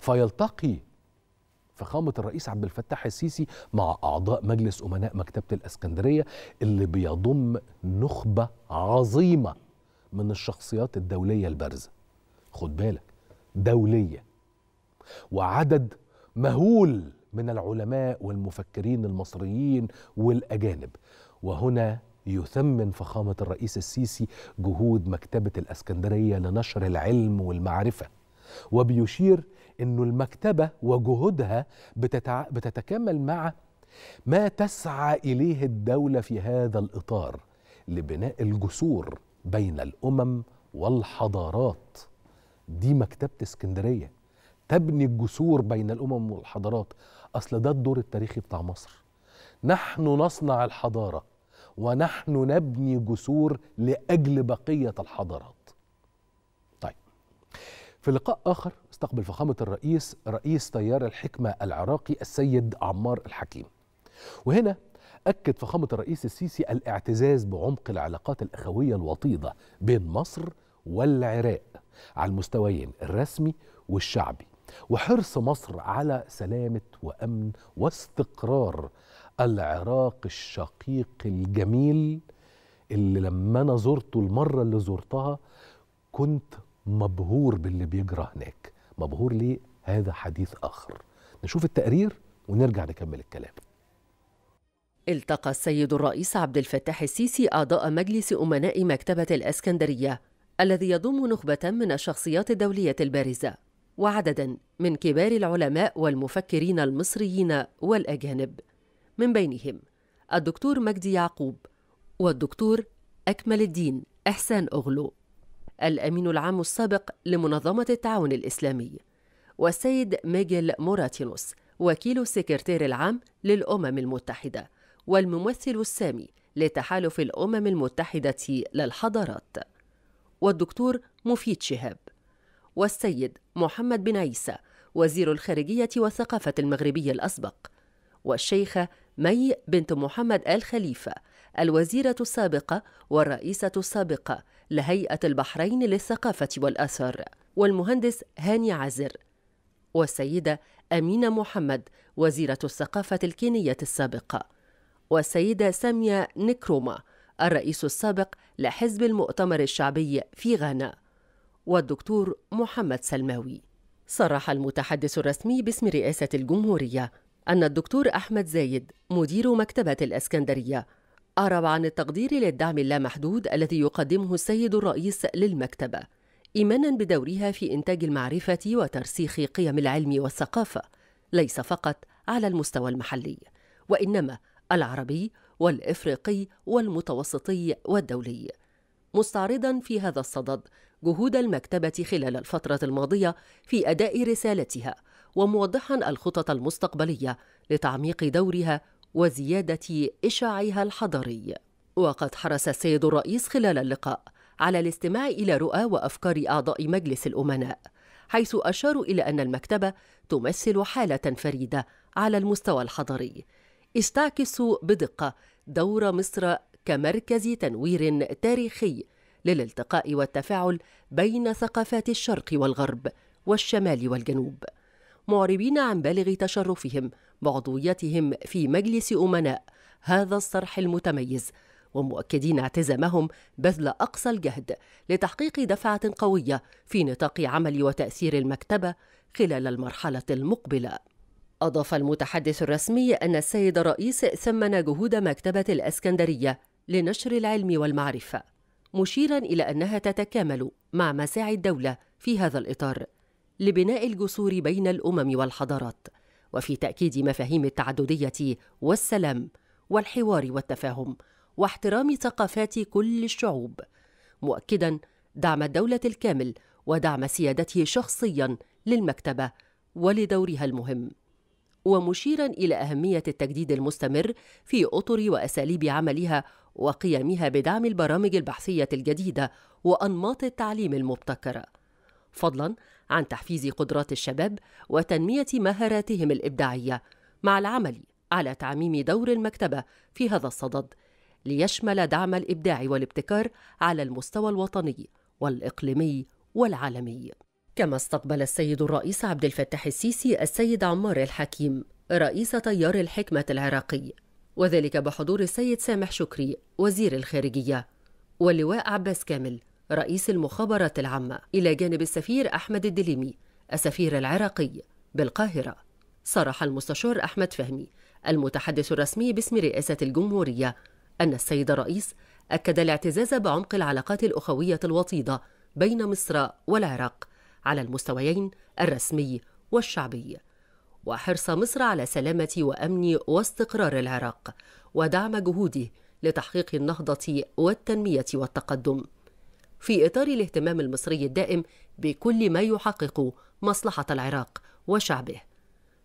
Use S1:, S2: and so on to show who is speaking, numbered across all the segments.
S1: فيلتقي فخامة الرئيس عبد الفتاح السيسي مع أعضاء مجلس أمناء مكتبة الإسكندرية اللي بيضم نخبة عظيمة من الشخصيات الدولية البارزة خد بالك دولية وعدد مهول من العلماء والمفكرين المصريين والأجانب وهنا يثمن فخامة الرئيس السيسي جهود مكتبة الإسكندرية لنشر العلم والمعرفة وبيشير انه المكتبه وجهودها بتتع... بتتكامل مع ما تسعى اليه الدوله في هذا الاطار لبناء الجسور بين الامم والحضارات دي مكتبه اسكندريه تبني الجسور بين الامم والحضارات اصل ده الدور التاريخي بتاع مصر نحن نصنع الحضاره ونحن نبني جسور لاجل بقيه الحضارات في لقاء آخر استقبل فخامة الرئيس رئيس تيار الحكمة العراقي السيد عمار الحكيم وهنا أكد فخامة الرئيس السيسي الاعتزاز بعمق العلاقات الأخوية الوطيدة بين مصر والعراق على المستويين الرسمي والشعبي وحرص مصر على سلامة وأمن واستقرار العراق الشقيق الجميل اللي لما أنا زرته المرة اللي زرتها كنت مبهور باللي بيجرى هناك مبهور ليه هذا حديث آخر نشوف التقرير ونرجع نكمل الكلام
S2: التقى السيد الرئيس عبد الفتاح السيسي أعضاء مجلس أمناء مكتبة الأسكندرية الذي يضم نخبة من الشخصيات الدولية البارزة وعددا من كبار العلماء والمفكرين المصريين والأجانب من بينهم الدكتور مجدي يعقوب والدكتور أكمل الدين إحسان أغلو الأمين العام السابق لمنظمة التعاون الإسلامي والسيد ميغيل موراتينوس وكيل السكرتير العام للأمم المتحدة والممثل السامي لتحالف الأمم المتحدة للحضارات والدكتور مفيد شهاب والسيد محمد بن عيسى وزير الخارجية والثقافة المغربي الأسبق والشيخة مي بنت محمد آل خليفة الوزيرة السابقة والرئيسة السابقة لهيئة البحرين للثقافة والاثار والمهندس هاني عازر والسيدة أمينة محمد وزيرة الثقافة الكينية السابقة والسيدة سامية نكروما الرئيس السابق لحزب المؤتمر الشعبي في غانا والدكتور محمد سلماوي صرح المتحدث الرسمي باسم رئاسة الجمهورية أن الدكتور أحمد زايد مدير مكتبة الإسكندرية أعرب عن التقدير للدعم اللامحدود الذي يقدمه السيد الرئيس للمكتبة إيمانا بدورها في إنتاج المعرفة وترسيخ قيم العلم والثقافة ليس فقط على المستوى المحلي وإنما العربي والإفريقي والمتوسطي والدولي مستعرضا في هذا الصدد جهود المكتبة خلال الفترة الماضية في أداء رسالتها وموضحا الخطط المستقبلية لتعميق دورها وزيادة إشعاعها الحضري وقد حرص السيد الرئيس خلال اللقاء على الاستماع إلى رؤى وأفكار أعضاء مجلس الأمناء حيث أشاروا إلى أن المكتبة تمثل حالة فريدة على المستوى الحضري استعكس بدقة دور مصر كمركز تنوير تاريخي للالتقاء والتفاعل بين ثقافات الشرق والغرب والشمال والجنوب معربين عن بالغ تشرفهم بعضويتهم في مجلس أمناء هذا الصرح المتميز ومؤكدين اعتزامهم بذل أقصى الجهد لتحقيق دفعة قوية في نطاق عمل وتأثير المكتبة خلال المرحلة المقبلة أضاف المتحدث الرسمي أن السيد الرئيس ثمن جهود مكتبة الأسكندرية لنشر العلم والمعرفة مشيرا إلى أنها تتكامل مع مساعي الدولة في هذا الإطار لبناء الجسور بين الامم والحضارات وفي تاكيد مفاهيم التعدديه والسلام والحوار والتفاهم واحترام ثقافات كل الشعوب مؤكدا دعم الدوله الكامل ودعم سيادته شخصيا للمكتبه ولدورها المهم ومشيرا الى اهميه التجديد المستمر في اطر واساليب عملها وقيامها بدعم البرامج البحثيه الجديده وانماط التعليم المبتكره فضلا عن تحفيز قدرات الشباب وتنميه مهاراتهم الابداعيه مع العمل على تعميم دور المكتبه في هذا الصدد ليشمل دعم الابداع والابتكار على المستوى الوطني والاقليمي والعالمي كما استقبل السيد الرئيس عبد الفتاح السيسي السيد عمار الحكيم رئيس تيار الحكمه العراقي وذلك بحضور السيد سامح شكري وزير الخارجيه واللواء عباس كامل رئيس المخابرات العامة إلى جانب السفير أحمد الدليمي السفير العراقي بالقاهرة صرح المستشار أحمد فهمي المتحدث الرسمي باسم رئاسة الجمهورية أن السيد الرئيس أكد الاعتزاز بعمق العلاقات الأخوية الوطيدة بين مصر والعراق على المستويين الرسمي والشعبي وحرص مصر على سلامة وأمن واستقرار العراق ودعم جهوده لتحقيق النهضة والتنمية والتقدم في إطار الاهتمام المصري الدائم بكل ما يحقق مصلحة العراق وشعبه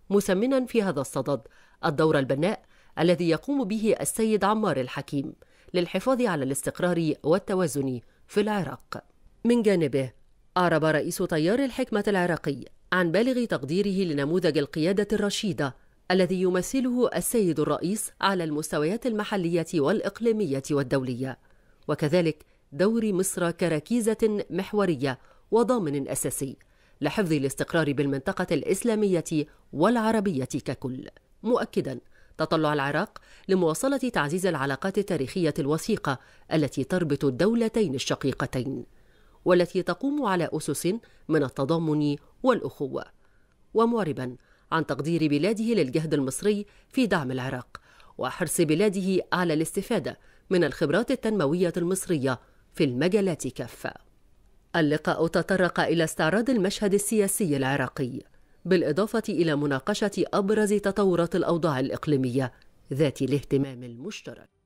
S2: مسمنا في هذا الصدد الدور البناء الذي يقوم به السيد عمار الحكيم للحفاظ على الاستقرار والتوازن في العراق من جانبه أعرب رئيس تيار الحكمة العراقي عن بالغ تقديره لنموذج القيادة الرشيدة الذي يمثله السيد الرئيس على المستويات المحلية والإقليمية والدولية وكذلك دور مصر كركيزة محورية وضامن أساسي لحفظ الاستقرار بالمنطقة الإسلامية والعربية ككل مؤكدا تطلع العراق لمواصلة تعزيز العلاقات التاريخية الوثيقة التي تربط الدولتين الشقيقتين والتي تقوم على أسس من التضامن والأخوة ومعربا عن تقدير بلاده للجهد المصري في دعم العراق وحرص بلاده على الاستفادة من الخبرات التنموية المصرية في المجالات كافة اللقاء تطرق إلى استعراض المشهد السياسي العراقي بالإضافة إلى مناقشة أبرز تطورات الأوضاع الإقليمية ذات الاهتمام المشترك